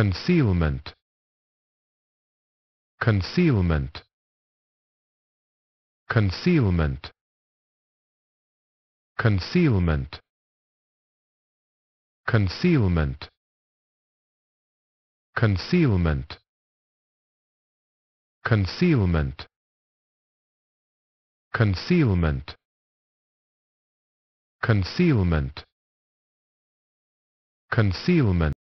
concealment concealment concealment concealment concealment concealment concealment concealment concealment concealment